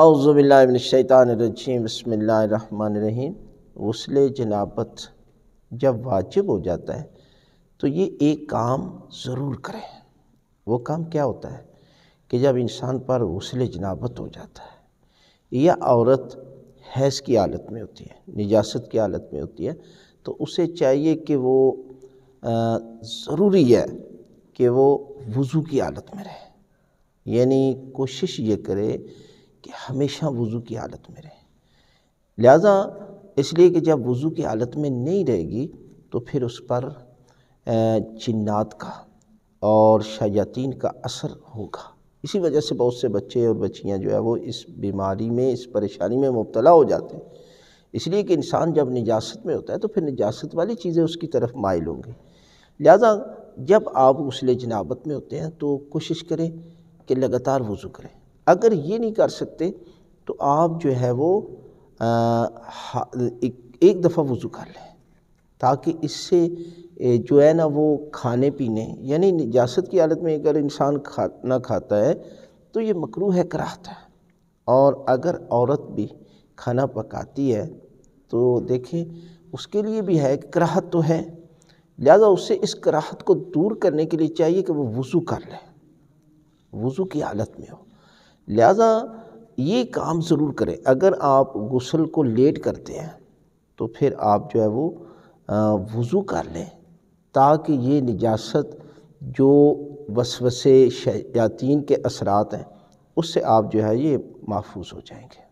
अवज़बिल्लाशैतानरजीम बसमीम गसल जनाबत जब वाजिब हो जाता है तो ये एक काम ज़रूर करें वो काम क्या होता है कि जब इंसान पर गसल जनाबत हो जाता है या औरत हैज़ की हालत में होती है निजास्त की हालत में होती है तो उसे चाहिए कि वो ज़रूरी है कि वो वज़ू की हालत में रहे यानी कोशिश ये करे कि हमेशा वज़ू की हालत में रहे लिहाजा इसलिए कि जब वज़ू की हालत में नहीं रहेगी तो फिर उस पर चिन्नात का और शयातीन का असर होगा इसी वजह से बहुत से बच्चे और बच्चियां जो है वो इस बीमारी में इस परेशानी में मुबतला हो जाते हैं इसलिए कि इंसान जब निजास्त में होता है तो फिर निजास्त वाली चीज़ें उसकी तरफ माइल होंगी लिहाजा जब आप उसले जनाबत में होते हैं तो कोशिश करें कि लगातार वज़ू करें अगर ये नहीं कर सकते तो आप जो है वो आ, एक, एक दफ़ा वज़ू कर लें ताकि इससे जो है ना वो खाने पीने यानी निजात की हालत में अगर इंसान खा ना खाता है तो ये मकरू है कराहता है और अगर औरत भी खाना पकाती है तो देखें उसके लिए भी है कराहत तो है लिहाजा उससे इस कराहत को दूर करने के लिए चाहिए कि वो वज़ू कर लें वज़ू की हालत में हो लिहाजा ये काम ज़रूर करें अगर आप गसल को लेट करते हैं तो फिर आप जो है वो वज़ू कर लें ताकि ये निजात जो वसवसे शयातीन के असरात हैं उससे आप जो है ये महफूज हो जाएंगे